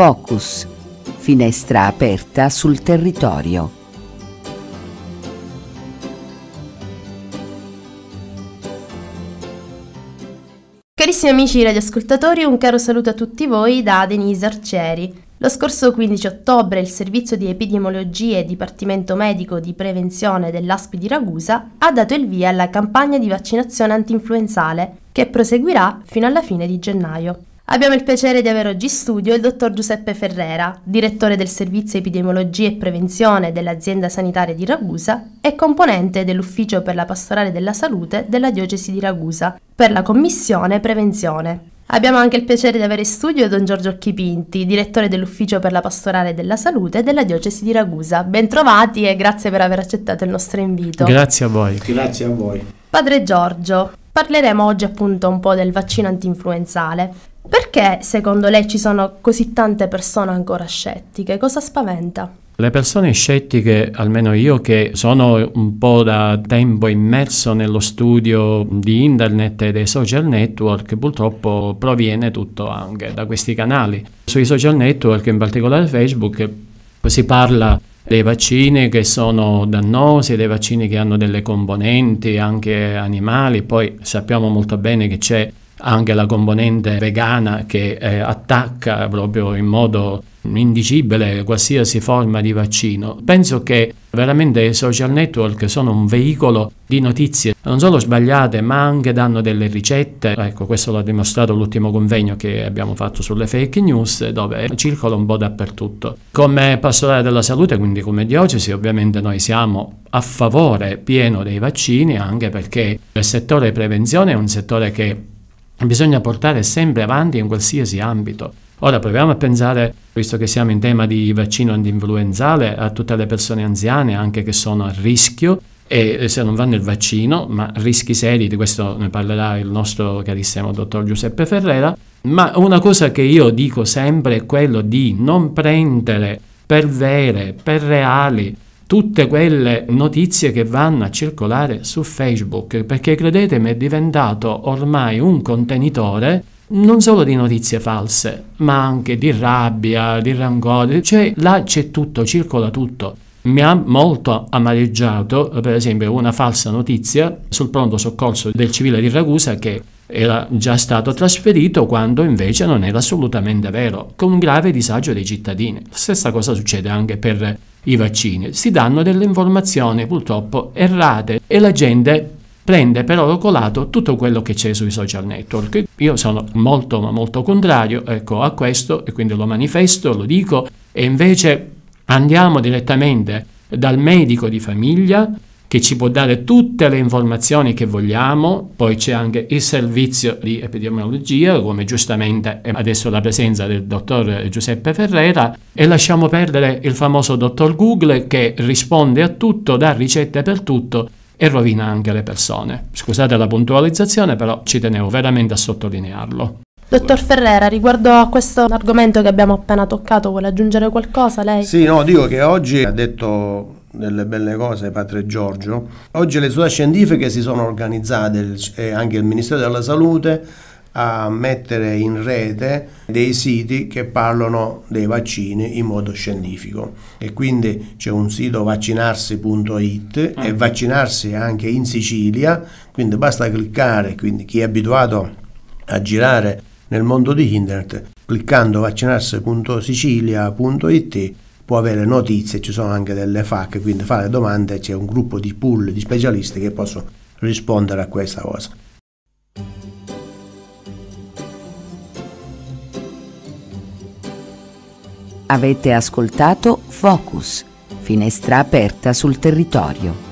Focus, finestra aperta sul territorio. Carissimi amici radioascoltatori, un caro saluto a tutti voi da Denise Arcieri. Lo scorso 15 ottobre il Servizio di Epidemiologia e Dipartimento Medico di Prevenzione dell'ASPI di Ragusa ha dato il via alla campagna di vaccinazione antinfluenzale che proseguirà fino alla fine di gennaio. Abbiamo il piacere di avere oggi in studio il dottor Giuseppe Ferrera, direttore del servizio epidemiologia e prevenzione dell'azienda sanitaria di Ragusa e componente dell'ufficio per la pastorale della salute della diocesi di Ragusa per la commissione prevenzione. Abbiamo anche il piacere di avere in studio don Giorgio Chipinti, direttore dell'ufficio per la pastorale della salute della diocesi di Ragusa. Bentrovati e grazie per aver accettato il nostro invito. Grazie a voi. Grazie a voi. Padre Giorgio, parleremo oggi appunto un po' del vaccino antinfluenzale. Perché secondo lei ci sono così tante persone ancora scettiche? Cosa spaventa? Le persone scettiche, almeno io che sono un po' da tempo immerso nello studio di internet e dei social network, purtroppo proviene tutto anche da questi canali. Sui social network, in particolare Facebook, si parla dei vaccini che sono dannosi, dei vaccini che hanno delle componenti anche animali, poi sappiamo molto bene che c'è anche la componente vegana che eh, attacca proprio in modo indicibile qualsiasi forma di vaccino. Penso che veramente i social network sono un veicolo di notizie non solo sbagliate ma anche danno delle ricette. Ecco, questo l'ha dimostrato l'ultimo convegno che abbiamo fatto sulle fake news dove circola un po' dappertutto. Come pastorale della salute, quindi come diocesi, ovviamente noi siamo a favore pieno dei vaccini anche perché il settore prevenzione è un settore che bisogna portare sempre avanti in qualsiasi ambito. Ora proviamo a pensare, visto che siamo in tema di vaccino antinfluenzale, a tutte le persone anziane anche che sono a rischio e se non vanno il vaccino, ma rischi seri, di questo ne parlerà il nostro carissimo dottor Giuseppe Ferrera, ma una cosa che io dico sempre è quello di non prendere per vere, per reali, tutte quelle notizie che vanno a circolare su Facebook, perché credetemi è diventato ormai un contenitore non solo di notizie false, ma anche di rabbia, di rancore, cioè là c'è tutto, circola tutto. Mi ha molto amareggiato, per esempio, una falsa notizia sul pronto soccorso del civile di Ragusa che era già stato trasferito quando invece non era assolutamente vero, con un grave disagio dei cittadini. La stessa cosa succede anche per i vaccini, si danno delle informazioni purtroppo errate e la gente prende per oro colato tutto quello che c'è sui social network. Io sono molto ma molto contrario ecco, a questo e quindi lo manifesto, lo dico e invece andiamo direttamente dal medico di famiglia che ci può dare tutte le informazioni che vogliamo, poi c'è anche il servizio di epidemiologia, come giustamente è adesso la presenza del dottor Giuseppe Ferrera, e lasciamo perdere il famoso dottor Google che risponde a tutto, dà ricette per tutto e rovina anche le persone. Scusate la puntualizzazione, però ci tenevo veramente a sottolinearlo. Dottor Ferrera, riguardo a questo argomento che abbiamo appena toccato, vuole aggiungere qualcosa lei? Sì, no, dico che oggi ha detto delle belle cose, padre Giorgio. Oggi le società scientifiche si sono organizzate e eh, anche il Ministero della Salute a mettere in rete dei siti che parlano dei vaccini in modo scientifico e quindi c'è un sito vaccinarsi.it mm. e vaccinarsi anche in Sicilia, quindi basta cliccare, quindi chi è abituato a girare nel mondo di internet cliccando vaccinarsi.sicilia.it può avere notizie, ci sono anche delle FAC, quindi fare domande, c'è un gruppo di pool di specialisti che possono rispondere a questa cosa. Avete ascoltato Focus, finestra aperta sul territorio.